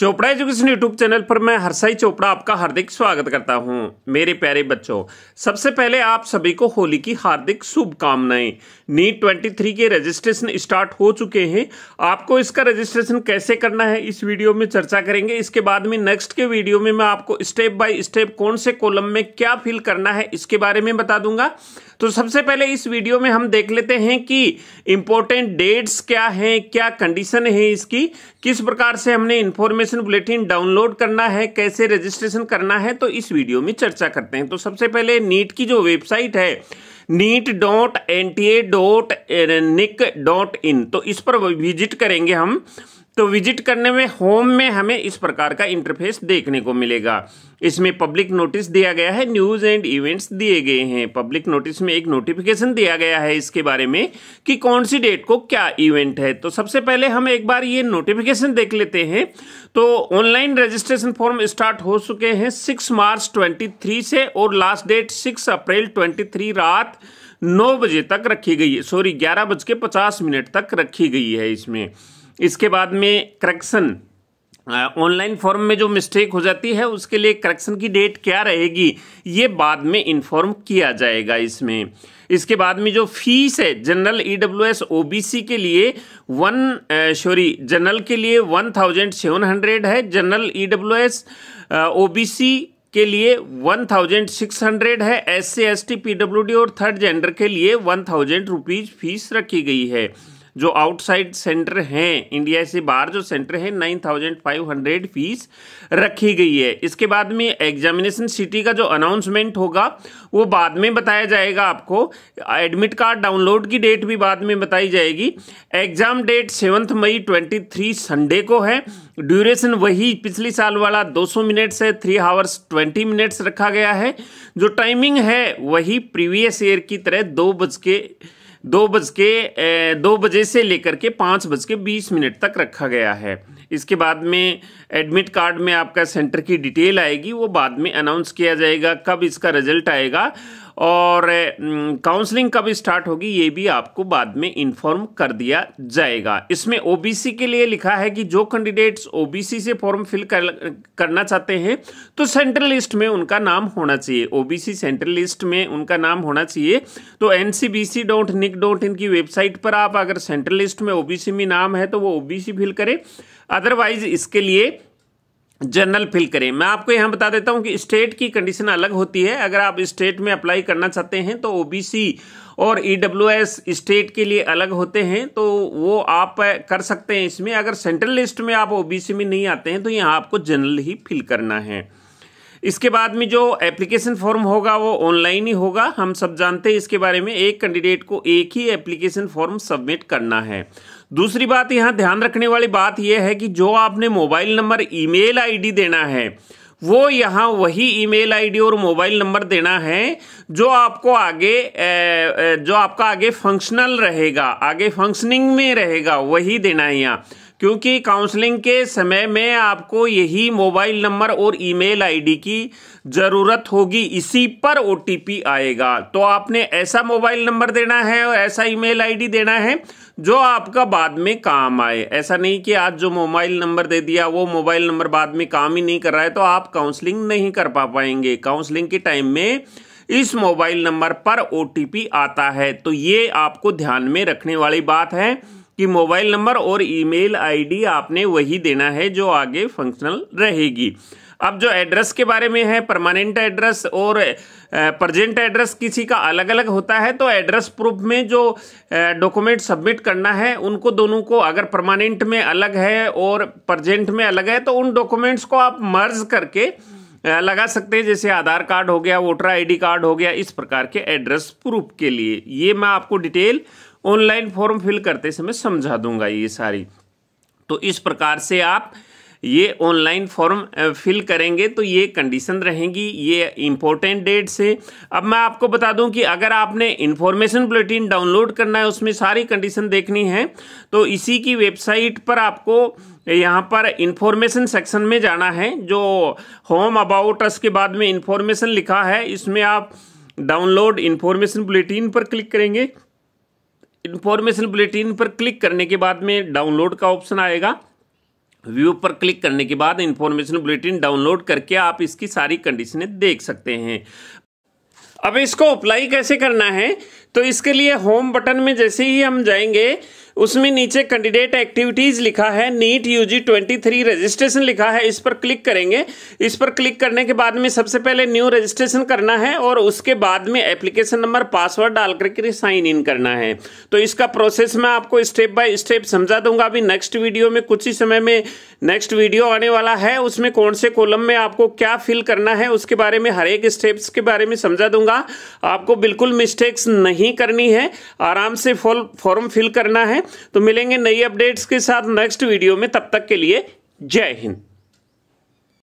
Chopra education YouTube channel पर मैं हरसाई चोपड़ा आपका हार्दिक स्वागत करता हूं मेरे प्यारे बच्चों सबसे पहले आप सभी को होली की हार्दिक शुभकामनाएं नीट 23 के रजिस्ट्रेशन स्टार्ट हो चुके हैं आपको इसका रजिस्ट्रेशन कैसे करना है इस वीडियो में चर्चा करेंगे इसके बाद में नेक्स्ट के वीडियो में मैं आपको स्टेप बाय स्टेप कौन से कॉलम में क्या फिल करना है इसके बारे में बता दूंगा तो सबसे पहले इस वीडियो में हम देख लेते हैं कि इंपॉर्टेंट डेट्स क्या है क्या कंडीशन है इसकी किस प्रकार से हमने इंफॉर्मेशन रजिस्ट्रेशन बुलेटिन डाउनलोड करना है कैसे रजिस्ट्रेशन करना है तो इस वीडियो में चर्चा करते हैं तो सबसे पहले नीट की जो वेबसाइट है NEET dot N T A dot Nick dot in तो इस पर विजिट करेंगे हम तो विजिट करने में होम में हमें इस प्रकार का इंटरफेस देखने को मिलेगा इसमें पब्लिक नोटिस दिया गया है न्यूज़ एंड इवेंट्स दिए गए हैं पब्लिक नोटिस में एक नोटिफिकेशन दिया गया है इसके बारे में कि कौन सी डेट को क्या इवेंट है तो सबसे पहले हम एक बार ये नोटिफिकेशन देख लेते हैं तो ऑनलाइन रजिस्ट्रेशन फॉर्म स्टार्ट हो चुके हैं सिक्स मार्च ट्वेंटी से और last date six April twenty रात नौ बजे तक रखी गई है सॉरी ग्यारह बज के पचास मिनट तक रखी गई है इसमें इसके बाद में करेक्शन ऑनलाइन फॉर्म में जो मिस्टेक हो जाती है उसके लिए करेक्शन की डेट क्या रहेगी ये बाद में इन्फॉर्म किया जाएगा इसमें इसके बाद में जो फीस है general E W S O B C के लिए वन सॉरी जनरल के लिए वन थाउजेंड सेवन हंड्रेड है general E W S O B C के लिए हंड्रेड है S C S T P W D और थर्ड जेंडर के लिए वन थाउजेंड रुपीज़ फीस रखी गई है जो आउटसाइड सेंटर हैं इंडिया से बाहर जो सेंटर हैं nine thousand five hundred fees रखी गई है इसके बाद में एग्जामिनेशन सिटी का जो अनाउंसमेंट होगा वो बाद में बताया जाएगा आपको एडमिट कार्ड डाउनलोड की डेट भी बाद में बताई जाएगी exam date seventh May twenty three Sunday को है ड्यूरेशन वही पिछले साल वाला 200 मिनट्स है थ्री आवर्स 20 मिनट्स रखा गया है जो टाइमिंग है वही प्रीवियस ईयर की तरह दो बज के दो बज के दो बजे से लेकर के पाँच बज के बीस मिनट तक रखा गया है इसके बाद में एडमिट कार्ड में आपका सेंटर की डिटेल आएगी वो बाद में अनाउंस किया जाएगा कब इसका रिजल्ट आएगा और काउंसलिंग कब स्टार्ट होगी ये भी आपको बाद में इन्फॉर्म कर दिया जाएगा इसमें ओबीसी के लिए लिखा है कि जो कैंडिडेट्स ओबीसी से फॉर्म फिल कर, करना चाहते हैं तो सेंट्रल लिस्ट में उनका नाम होना चाहिए ओबीसी सेंट्रल लिस्ट में उनका नाम होना चाहिए तो एन डॉट निक डॉट इनकी वेबसाइट पर आप अगर सेंट्रल लिस्ट में ओबीसी में नाम है तो वो ओबीसी फिल करें अदरवाइज इसके लिए जनरल फिल करें मैं आपको यहाँ बता देता हूँ कि स्टेट की कंडीशन अलग होती है अगर आप स्टेट में अप्लाई करना चाहते हैं तो ओबीसी और ईडब्ल्यूएस e स्टेट के लिए अलग होते हैं तो वो आप कर सकते हैं इसमें अगर सेंट्रल लिस्ट में आप ओबीसी में नहीं आते हैं तो यहाँ आपको जनरल ही फिल करना है इसके बाद में जो एप्लीकेशन फॉर्म होगा वो ऑनलाइन ही होगा हम सब जानते हैं इसके बारे में एक कैंडिडेट को एक ही एप्लीकेशन फॉर्म सबमिट करना है दूसरी बात यहाँ ध्यान रखने वाली बात यह है कि जो आपने मोबाइल नंबर ईमेल आईडी देना है वो यहाँ वही ईमेल आईडी और मोबाइल नंबर देना है जो आपको आगे जो आपका आगे फंक्शनल रहेगा आगे फंक्शनिंग में रहेगा वही देना है यहाँ क्योंकि काउंसलिंग के समय में आपको यही मोबाइल नंबर और ईमेल आईडी की ज़रूरत होगी इसी पर ओटीपी आएगा तो आपने ऐसा मोबाइल नंबर देना है और ऐसा ईमेल आईडी देना है जो आपका बाद में काम आए ऐसा नहीं कि आज जो मोबाइल नंबर दे दिया वो मोबाइल नंबर बाद में काम ही नहीं कर रहा है तो आप काउंसलिंग नहीं कर पा पाएंगे काउंसलिंग के टाइम में इस मोबाइल नंबर पर ओ आता है तो ये आपको ध्यान में रखने वाली बात है कि मोबाइल नंबर और ईमेल आईडी आपने वही देना है जो आगे फंक्शनल रहेगी अब जो एड्रेस के बारे में है परमानेंट एड्रेस और प्रजेंट एड्रेस किसी का अलग अलग होता है तो एड्रेस प्रूफ में जो डॉक्यूमेंट सबमिट करना है उनको दोनों को अगर परमानेंट में अलग है और प्रजेंट में अलग है तो उन डॉक्यूमेंट्स को आप मर्ज करके लगा सकते हैं जैसे आधार कार्ड हो गया वोटर आईडी कार्ड हो गया इस प्रकार के एड्रेस प्रूफ के लिए ये मैं आपको डिटेल ऑनलाइन फॉर्म फिल करते समय समझा दूंगा ये सारी तो इस प्रकार से आप ये ऑनलाइन फॉर्म फिल करेंगे तो ये कंडीशन रहेंगी ये इम्पोर्टेंट डेट से अब मैं आपको बता दूं कि अगर आपने इन्फॉर्मेशन बुलेटिन डाउनलोड करना है उसमें सारी कंडीशन देखनी है तो इसी की वेबसाइट पर आपको यहाँ पर इन्फॉर्मेशन सेक्शन में जाना है जो होम अबाउट अस के बाद में इन्फॉर्मेशन लिखा है इसमें आप डाउनलोड इन्फॉर्मेशन बुलेटिन पर क्लिक करेंगे इन्फॉर्मेशन बुलेटिन पर क्लिक करने के बाद में डाउनलोड का ऑप्शन आएगा व्यू पर क्लिक करने के बाद इन्फॉर्मेशन बुलेटिन डाउनलोड करके आप इसकी सारी कंडीशनें देख सकते हैं अब इसको अप्लाई कैसे करना है तो इसके लिए होम बटन में जैसे ही हम जाएंगे उसमें नीचे कैंडिडेट एक्टिविटीज लिखा है नीट यूजी 23 रजिस्ट्रेशन लिखा है इस पर क्लिक करेंगे इस पर क्लिक करने के बाद में सबसे पहले न्यू रजिस्ट्रेशन करना है और उसके बाद में एप्लीकेशन नंबर पासवर्ड डाल करके साइन इन करना है तो इसका प्रोसेस मैं आपको स्टेप बाय स्टेप समझा दूंगा अभी नेक्स्ट वीडियो में कुछ ही समय में नेक्स्ट वीडियो आने वाला है उसमें कौन से कॉलम में आपको क्या फिल करना है उसके बारे में हर एक स्टेप्स के बारे में समझा दूंगा आपको बिल्कुल मिस्टेक्स नहीं करनी है आराम से फॉर्म फिल करना है तो मिलेंगे नई अपडेट्स के साथ नेक्स्ट वीडियो में तब तक के लिए जय हिंद